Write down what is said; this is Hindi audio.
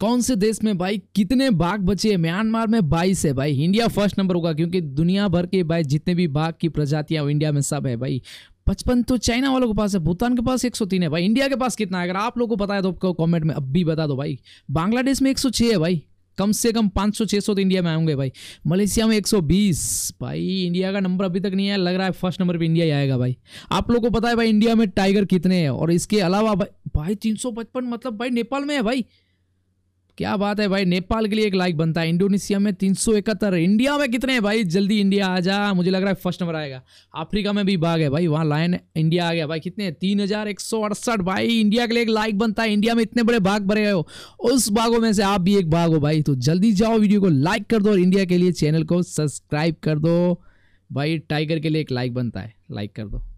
कौन से देश में भाई कितने बाघ बचे हैं म्यांमार में बाईस है भाई इंडिया फर्स्ट नंबर होगा क्योंकि दुनिया भर के भाई जितने भी बाघ की प्रजातियां इंडिया में सब है भाई पचपन तो चाइना वालों के पास है भूटान के पास 103 है भाई इंडिया के पास कितना है अगर आप लोगों को बताया तो आपको कॉमेंट में अब भी बता दो भाई बांग्लादेश में 106 है भाई कम से कम 500 600 तो इंडिया में आएंगे भाई मलेशिया में 120 भाई इंडिया का नंबर अभी तक नहीं आया लग रहा है फर्स्ट नंबर पे इंडिया ही आएगा भाई आप लोग को पता है भाई इंडिया में टाइगर कितने हैं और इसके अलावा भाई भाई तीन मतलब भाई नेपाल में है भाई क्या बात है भाई नेपाल के लिए एक लाइक बनता है इंडोनेशिया में तीन सौ इकहत्तर इंडिया में कितने हैं भाई जल्दी इंडिया आ जा मुझे लग रहा है फर्स्ट नंबर आएगा अफ्रीका में भी बाघ है भाई वहाँ लाइन इंडिया आ गया भाई कितने तीन हजार एक सौ अड़सठ भाई इंडिया के लिए एक लाइक बनता है इंडिया में इतने बड़े बाघ भरे हो उस बाघों में से आप भी एक बाघ हो भाई तो जल्दी जाओ वीडियो को लाइक कर दो और इंडिया के लिए चैनल को सब्सक्राइब कर दो भाई टाइगर के लिए एक लाइक बनता है लाइक कर दो